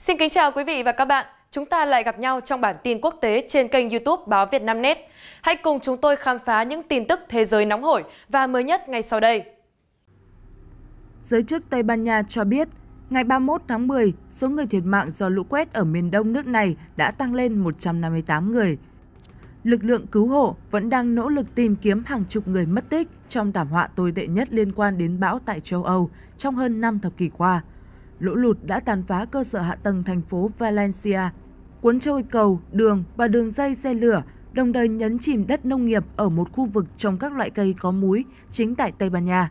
Xin kính chào quý vị và các bạn. Chúng ta lại gặp nhau trong bản tin quốc tế trên kênh YouTube báo Việt Nam Net Hãy cùng chúng tôi khám phá những tin tức thế giới nóng hổi và mới nhất ngay sau đây. Giới chức Tây Ban Nha cho biết, ngày 31 tháng 10, số người thiệt mạng do lũ quét ở miền đông nước này đã tăng lên 158 người. Lực lượng cứu hộ vẫn đang nỗ lực tìm kiếm hàng chục người mất tích trong thảm họa tồi tệ nhất liên quan đến bão tại châu Âu trong hơn 5 thập kỷ qua – lũ lụt đã tàn phá cơ sở hạ tầng thành phố Valencia, cuốn trôi cầu, đường và đường dây xe lửa, đồng thời nhấn chìm đất nông nghiệp ở một khu vực trồng các loại cây có múi chính tại Tây Ban Nha.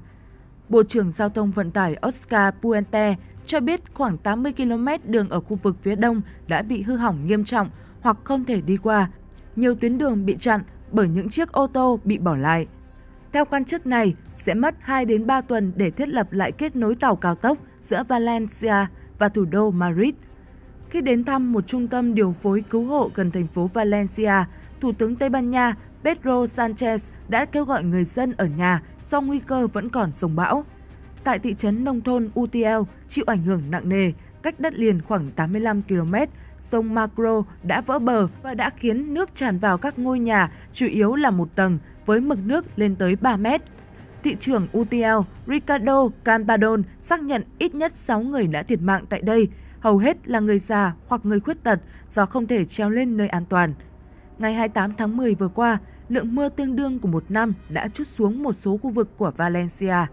Bộ trưởng Giao thông Vận tải Oscar Puente cho biết khoảng 80 km đường ở khu vực phía đông đã bị hư hỏng nghiêm trọng hoặc không thể đi qua. Nhiều tuyến đường bị chặn bởi những chiếc ô tô bị bỏ lại. Theo quan chức này, sẽ mất 2 đến 3 tuần để thiết lập lại kết nối tàu cao tốc giữa Valencia và thủ đô Madrid. Khi đến thăm một trung tâm điều phối cứu hộ gần thành phố Valencia, Thủ tướng Tây Ban Nha Pedro Sanchez đã kêu gọi người dân ở nhà do nguy cơ vẫn còn sông bão. Tại thị trấn nông thôn Utiel chịu ảnh hưởng nặng nề, cách đất liền khoảng 85 km, sông Macro đã vỡ bờ và đã khiến nước tràn vào các ngôi nhà, chủ yếu là một tầng, với mực nước lên tới 3 mét. Thị trưởng UTL Ricardo Cambadon xác nhận ít nhất 6 người đã thiệt mạng tại đây, hầu hết là người già hoặc người khuyết tật do không thể treo lên nơi an toàn. Ngày 28 tháng 10 vừa qua, lượng mưa tương đương của một năm đã chút xuống một số khu vực của Valencia.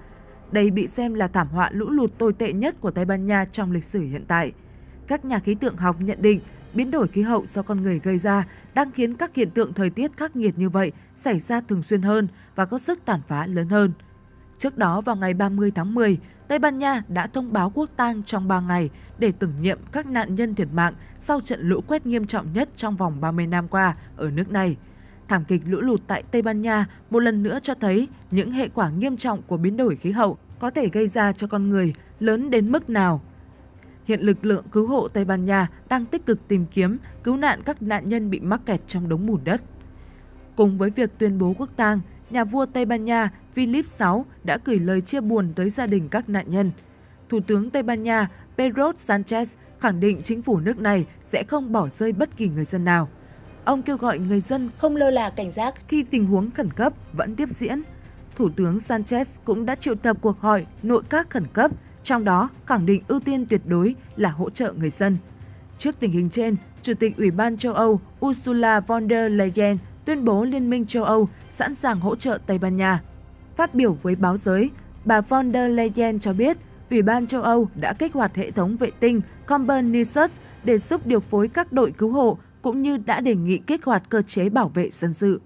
Đây bị xem là thảm họa lũ lụt tồi tệ nhất của Tây Ban Nha trong lịch sử hiện tại. Các nhà khí tượng học nhận định biến đổi khí hậu do con người gây ra đang khiến các hiện tượng thời tiết khắc nghiệt như vậy xảy ra thường xuyên hơn và có sức tàn phá lớn hơn. Trước đó vào ngày 30 tháng 10, Tây Ban Nha đã thông báo quốc tang trong 3 ngày để tưởng niệm các nạn nhân thiệt mạng sau trận lũ quét nghiêm trọng nhất trong vòng 30 năm qua ở nước này. Thảm kịch lũ lụt tại Tây Ban Nha một lần nữa cho thấy những hệ quả nghiêm trọng của biến đổi khí hậu có thể gây ra cho con người lớn đến mức nào Hiện lực lượng cứu hộ Tây Ban Nha đang tích cực tìm kiếm, cứu nạn các nạn nhân bị mắc kẹt trong đống bùn đất. Cùng với việc tuyên bố quốc tang, nhà vua Tây Ban Nha Philip VI đã gửi lời chia buồn tới gia đình các nạn nhân. Thủ tướng Tây Ban Nha Pedro Sanchez khẳng định chính phủ nước này sẽ không bỏ rơi bất kỳ người dân nào. Ông kêu gọi người dân không lơ là cảnh giác khi tình huống khẩn cấp vẫn tiếp diễn. Thủ tướng Sanchez cũng đã triệu tập cuộc họp nội các khẩn cấp trong đó khẳng định ưu tiên tuyệt đối là hỗ trợ người dân. Trước tình hình trên, Chủ tịch Ủy ban châu Âu Ursula von der Leyen tuyên bố Liên minh châu Âu sẵn sàng hỗ trợ Tây Ban Nha. Phát biểu với báo giới, bà von der Leyen cho biết Ủy ban châu Âu đã kích hoạt hệ thống vệ tinh Copernicus để giúp điều phối các đội cứu hộ cũng như đã đề nghị kích hoạt cơ chế bảo vệ dân sự.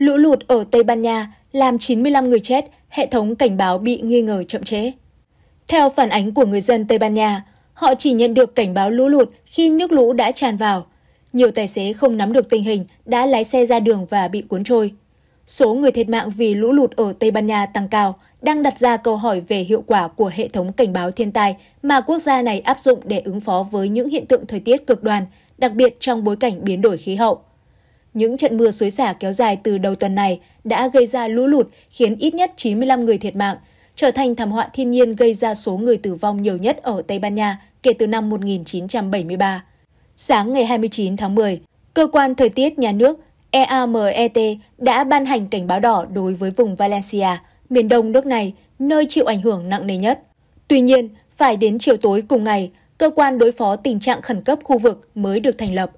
Lũ lụt ở Tây Ban Nha làm 95 người chết, hệ thống cảnh báo bị nghi ngờ chậm chế. Theo phản ánh của người dân Tây Ban Nha, họ chỉ nhận được cảnh báo lũ lụt khi nước lũ đã tràn vào. Nhiều tài xế không nắm được tình hình đã lái xe ra đường và bị cuốn trôi. Số người thiệt mạng vì lũ lụt ở Tây Ban Nha tăng cao đang đặt ra câu hỏi về hiệu quả của hệ thống cảnh báo thiên tai mà quốc gia này áp dụng để ứng phó với những hiện tượng thời tiết cực đoan, đặc biệt trong bối cảnh biến đổi khí hậu. Những trận mưa suối xả kéo dài từ đầu tuần này đã gây ra lũ lụt khiến ít nhất 95 người thiệt mạng, trở thành thảm họa thiên nhiên gây ra số người tử vong nhiều nhất ở Tây Ban Nha kể từ năm 1973. Sáng ngày 29 tháng 10, Cơ quan Thời tiết Nhà nước EAMET đã ban hành cảnh báo đỏ đối với vùng Valencia, miền đông nước này, nơi chịu ảnh hưởng nặng nề nhất. Tuy nhiên, phải đến chiều tối cùng ngày, cơ quan đối phó tình trạng khẩn cấp khu vực mới được thành lập.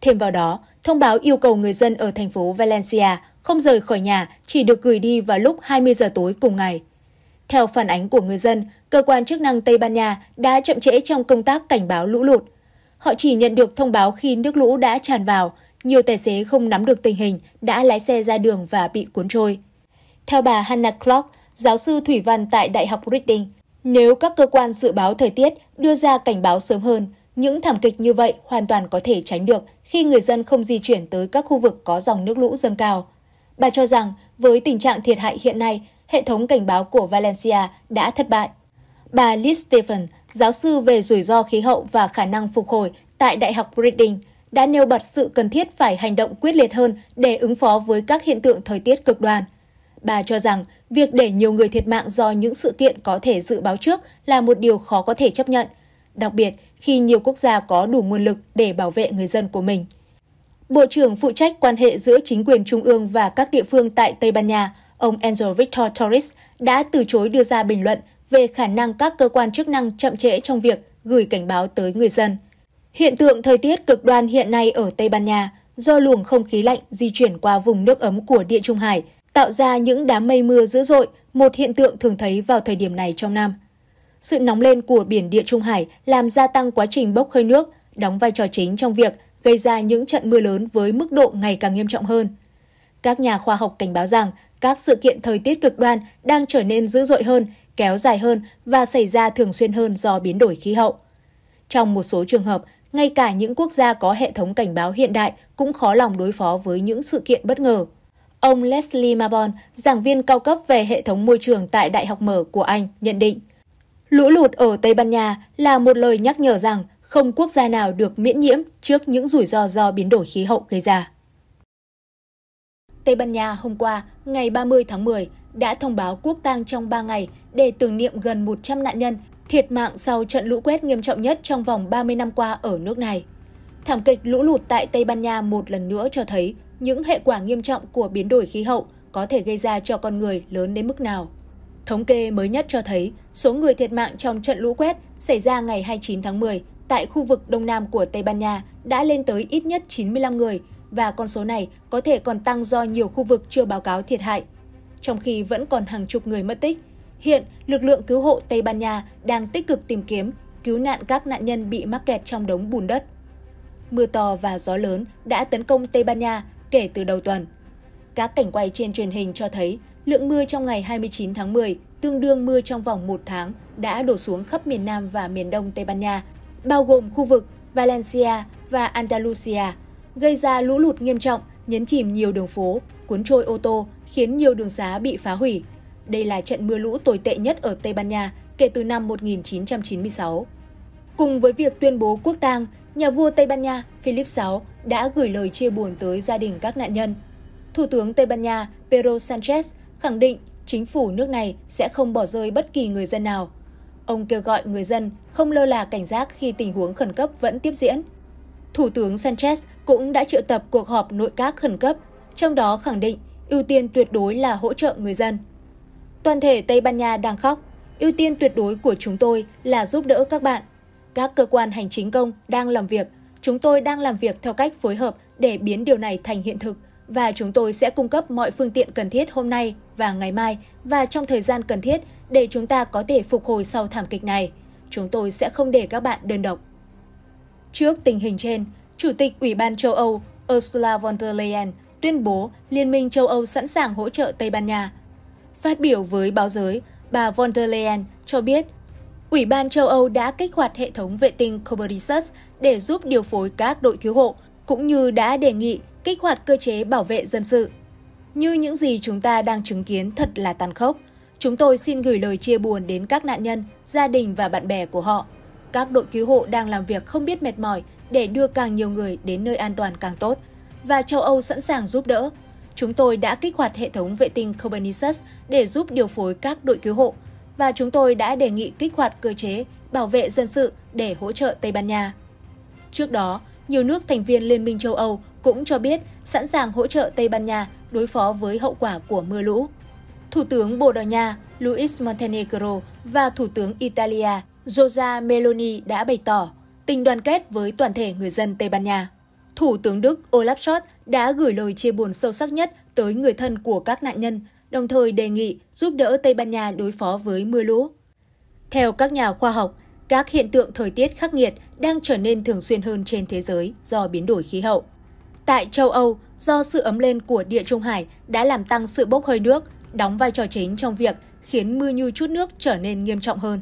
Thêm vào đó, thông báo yêu cầu người dân ở thành phố Valencia không rời khỏi nhà, chỉ được gửi đi vào lúc 20 giờ tối cùng ngày. Theo phản ánh của người dân, cơ quan chức năng Tây Ban Nha đã chậm trễ trong công tác cảnh báo lũ lụt. Họ chỉ nhận được thông báo khi nước lũ đã tràn vào, nhiều tài xế không nắm được tình hình đã lái xe ra đường và bị cuốn trôi. Theo bà Hannah Clark, giáo sư thủy văn tại Đại học Reading, nếu các cơ quan dự báo thời tiết đưa ra cảnh báo sớm hơn, những thảm kịch như vậy hoàn toàn có thể tránh được khi người dân không di chuyển tới các khu vực có dòng nước lũ dâng cao. Bà cho rằng với tình trạng thiệt hại hiện nay, hệ thống cảnh báo của Valencia đã thất bại. Bà Liz Stephen, giáo sư về rủi ro khí hậu và khả năng phục hồi tại Đại học Reading, đã nêu bật sự cần thiết phải hành động quyết liệt hơn để ứng phó với các hiện tượng thời tiết cực đoan. Bà cho rằng việc để nhiều người thiệt mạng do những sự kiện có thể dự báo trước là một điều khó có thể chấp nhận – đặc biệt khi nhiều quốc gia có đủ nguồn lực để bảo vệ người dân của mình. Bộ trưởng phụ trách quan hệ giữa chính quyền trung ương và các địa phương tại Tây Ban Nha, ông Angel Victor Torres đã từ chối đưa ra bình luận về khả năng các cơ quan chức năng chậm trễ trong việc gửi cảnh báo tới người dân. Hiện tượng thời tiết cực đoan hiện nay ở Tây Ban Nha do luồng không khí lạnh di chuyển qua vùng nước ấm của Địa Trung Hải, tạo ra những đám mây mưa dữ dội, một hiện tượng thường thấy vào thời điểm này trong năm. Sự nóng lên của biển địa Trung Hải làm gia tăng quá trình bốc hơi nước, đóng vai trò chính trong việc gây ra những trận mưa lớn với mức độ ngày càng nghiêm trọng hơn. Các nhà khoa học cảnh báo rằng các sự kiện thời tiết cực đoan đang trở nên dữ dội hơn, kéo dài hơn và xảy ra thường xuyên hơn do biến đổi khí hậu. Trong một số trường hợp, ngay cả những quốc gia có hệ thống cảnh báo hiện đại cũng khó lòng đối phó với những sự kiện bất ngờ. Ông Leslie Mabon, giảng viên cao cấp về hệ thống môi trường tại Đại học Mở của Anh, nhận định Lũ lụt ở Tây Ban Nha là một lời nhắc nhở rằng không quốc gia nào được miễn nhiễm trước những rủi ro do biến đổi khí hậu gây ra. Tây Ban Nha hôm qua, ngày 30 tháng 10, đã thông báo quốc tang trong 3 ngày để tưởng niệm gần 100 nạn nhân thiệt mạng sau trận lũ quét nghiêm trọng nhất trong vòng 30 năm qua ở nước này. Thảm kịch lũ lụt tại Tây Ban Nha một lần nữa cho thấy những hệ quả nghiêm trọng của biến đổi khí hậu có thể gây ra cho con người lớn đến mức nào. Thống kê mới nhất cho thấy số người thiệt mạng trong trận lũ quét xảy ra ngày 29 tháng 10 tại khu vực đông nam của Tây Ban Nha đã lên tới ít nhất 95 người và con số này có thể còn tăng do nhiều khu vực chưa báo cáo thiệt hại. Trong khi vẫn còn hàng chục người mất tích, hiện lực lượng cứu hộ Tây Ban Nha đang tích cực tìm kiếm, cứu nạn các nạn nhân bị mắc kẹt trong đống bùn đất. Mưa to và gió lớn đã tấn công Tây Ban Nha kể từ đầu tuần. Các cảnh quay trên truyền hình cho thấy Lượng mưa trong ngày 29 tháng 10 tương đương mưa trong vòng một tháng đã đổ xuống khắp miền Nam và miền Đông Tây Ban Nha, bao gồm khu vực Valencia và Andalusia, gây ra lũ lụt nghiêm trọng, nhấn chìm nhiều đường phố, cuốn trôi ô tô, khiến nhiều đường xá bị phá hủy. Đây là trận mưa lũ tồi tệ nhất ở Tây Ban Nha kể từ năm 1996. Cùng với việc tuyên bố quốc tang, nhà vua Tây Ban Nha Philip VI đã gửi lời chia buồn tới gia đình các nạn nhân. Thủ tướng Tây Ban Nha Pedro Sanchez khẳng định chính phủ nước này sẽ không bỏ rơi bất kỳ người dân nào. Ông kêu gọi người dân không lơ là cảnh giác khi tình huống khẩn cấp vẫn tiếp diễn. Thủ tướng Sanchez cũng đã triệu tập cuộc họp nội các khẩn cấp, trong đó khẳng định ưu tiên tuyệt đối là hỗ trợ người dân. Toàn thể Tây Ban Nha đang khóc, ưu tiên tuyệt đối của chúng tôi là giúp đỡ các bạn. Các cơ quan hành chính công đang làm việc, chúng tôi đang làm việc theo cách phối hợp để biến điều này thành hiện thực – và chúng tôi sẽ cung cấp mọi phương tiện cần thiết hôm nay và ngày mai và trong thời gian cần thiết để chúng ta có thể phục hồi sau thảm kịch này. Chúng tôi sẽ không để các bạn đơn độc. Trước tình hình trên, Chủ tịch Ủy ban châu Âu Ursula von der Leyen tuyên bố Liên minh châu Âu sẵn sàng hỗ trợ Tây Ban Nha. Phát biểu với báo giới, bà von der Leyen cho biết Ủy ban châu Âu đã kích hoạt hệ thống vệ tinh Copernicus để giúp điều phối các đội cứu hộ cũng như đã đề nghị kích hoạt cơ chế bảo vệ dân sự. Như những gì chúng ta đang chứng kiến thật là tàn khốc. Chúng tôi xin gửi lời chia buồn đến các nạn nhân, gia đình và bạn bè của họ. Các đội cứu hộ đang làm việc không biết mệt mỏi để đưa càng nhiều người đến nơi an toàn càng tốt. Và châu Âu sẵn sàng giúp đỡ. Chúng tôi đã kích hoạt hệ thống vệ tinh Copernicus để giúp điều phối các đội cứu hộ. Và chúng tôi đã đề nghị kích hoạt cơ chế bảo vệ dân sự để hỗ trợ Tây Ban Nha. Trước đó, nhiều nước thành viên Liên minh châu Âu cũng cho biết sẵn sàng hỗ trợ Tây Ban Nha đối phó với hậu quả của mưa lũ. Thủ tướng Bồ Đào Nha Luis Montenegro và Thủ tướng Italia Giorgia Meloni đã bày tỏ tình đoàn kết với toàn thể người dân Tây Ban Nha. Thủ tướng Đức Olaf Scholz đã gửi lời chia buồn sâu sắc nhất tới người thân của các nạn nhân, đồng thời đề nghị giúp đỡ Tây Ban Nha đối phó với mưa lũ. Theo các nhà khoa học, các hiện tượng thời tiết khắc nghiệt đang trở nên thường xuyên hơn trên thế giới do biến đổi khí hậu. Tại châu Âu, do sự ấm lên của địa Trung Hải đã làm tăng sự bốc hơi nước, đóng vai trò chính trong việc khiến mưa như chút nước trở nên nghiêm trọng hơn.